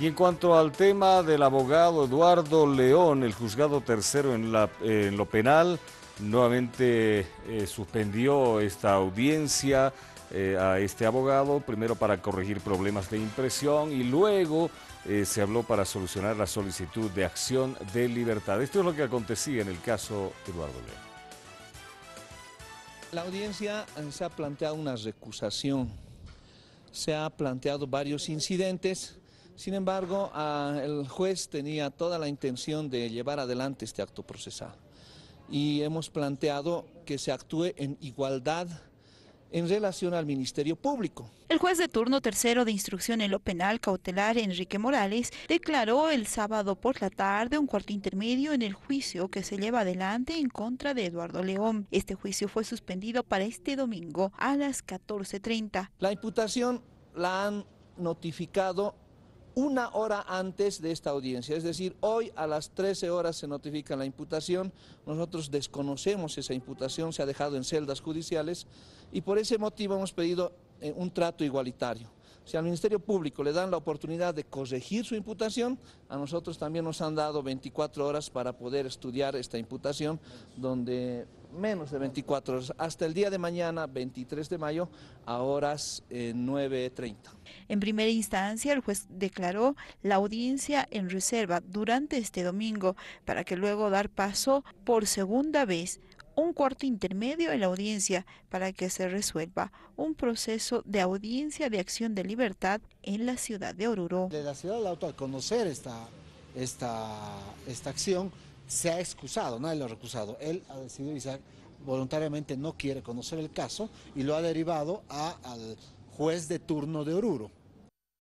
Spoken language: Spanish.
Y en cuanto al tema del abogado Eduardo León, el juzgado tercero en, lo penal nuevamente eh, suspendió esta audiencia eh, a este abogado, primero para corregir problemas de impresión y luego eh, se habló para solucionar la solicitud de acción de libertad. Esto es lo que acontecía en el caso Eduardo León. La audiencia se ha planteado una recusación, se ha planteado varios incidentes sin embargo, ah, el juez tenía toda la intención de llevar adelante este acto procesal y hemos planteado que se actúe en igualdad en relación al Ministerio Público. El juez de turno tercero de instrucción en lo penal cautelar, Enrique Morales, declaró el sábado por la tarde un cuarto intermedio en el juicio que se lleva adelante en contra de Eduardo León. Este juicio fue suspendido para este domingo a las 14.30. La imputación la han notificado una hora antes de esta audiencia. Es decir, hoy a las 13 horas se notifica la imputación. Nosotros desconocemos esa imputación, se ha dejado en celdas judiciales y por ese motivo hemos pedido eh, un trato igualitario. Si al Ministerio Público le dan la oportunidad de corregir su imputación, a nosotros también nos han dado 24 horas para poder estudiar esta imputación, donde menos de 24 horas, hasta el día de mañana, 23 de mayo, a horas 9.30. Eh, en primera instancia, el juez declaró la audiencia en reserva durante este domingo para que luego dar paso por segunda vez un cuarto intermedio en la audiencia para que se resuelva un proceso de audiencia de acción de libertad en la ciudad de Oruro. De la ciudad de auto al conocer esta, esta, esta acción, se ha excusado, nadie lo ha recusado. Él ha decidido, Isaac, voluntariamente no quiere conocer el caso y lo ha derivado al juez de turno de Oruro.